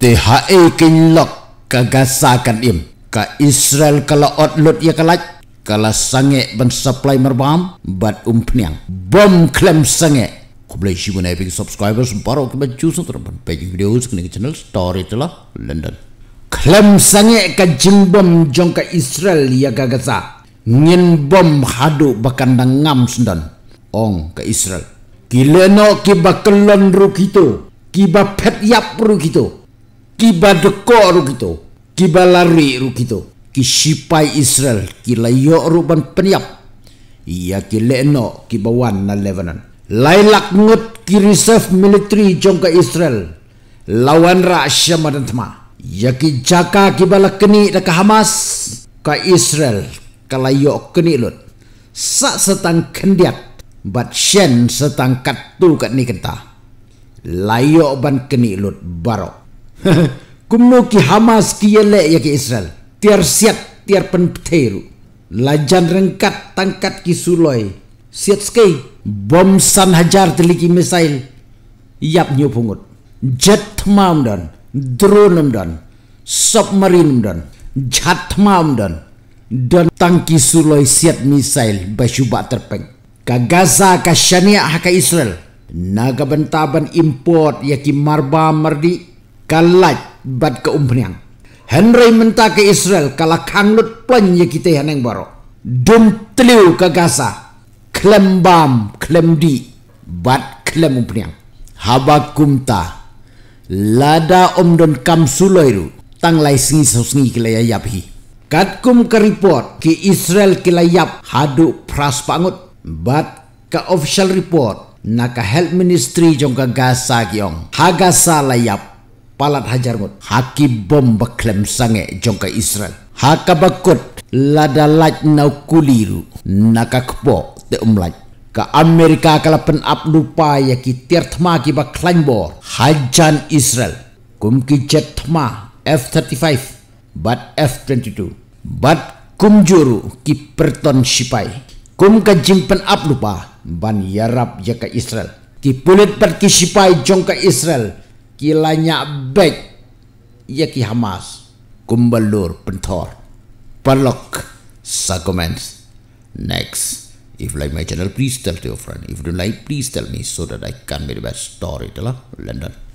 tehae hae king lok im ka Israel kala ot ya kalaj kala sange ban supply merbam bat umpniang bom klem sange kublai shibun epic subscribers baro kiba jusun terban page videos kini channel story telah London klem sange ka bom jong ka Israel ya gagasa ngin bom hadu bakan ngam sendan ong ka Israel kileno kiba kelon rukito kiba pet yap rukito kiba dekok ru kita kiba lari ru kita ki israel kila layo ru ban peniap ia ki leno ki bawan na lebanon lailak ngut ki reserve military jongka israel lawan ra syama tema ia ki jaka ki bala keni hamas ka israel kala layo kini lut sa setang kendiat bat shen setang kat tu kat ni kenta layo ban keni lut barok कुमनो ki Hamas ki yele ya ki Israel tiar siat tiar penteru lajan rengkat tangkat ki suloi siat skei bom san hajar teliki misail yap nyu pungut jet maum dan drone dan submarine dan jat maum dan dan tangki suloi siat misail basyuba terpeng ka Gaza ka Shania ka Israel naga bentaban import yaki marba mardi Kalat bat ke umpenyang. Henry menta ke Israel kala kanglut penye kita neng baru. dum teliu ke Gaza klem bam klem di bat klem Habakum ta. lada om don kam suloiru tang lai sengi kila yayap hi. Katkum keripot ke Israel kilayap haduk pras pangut bat ke official report naka health ministry jong ke Gaza kiong hagasa layap palat Hajarut haki bom baklem sange jongka Israel hakabakut lada laj nau kuliru nakakpo te umlaj ka Amerika kala pen lupa ya ki tirthma ki baklain bor hajan Israel kum ki jetma F-35 bat F-22 bat kum juru ki perton sipai kum ka ap lupa ban yarap ya ka Israel ki pulit per ki sipai jongka Israel kilanya ya yaki hamas kumbalur pentor palok comments. next if like my channel please tell to your friend if you don't like please tell me so that i can be the best story storyteller london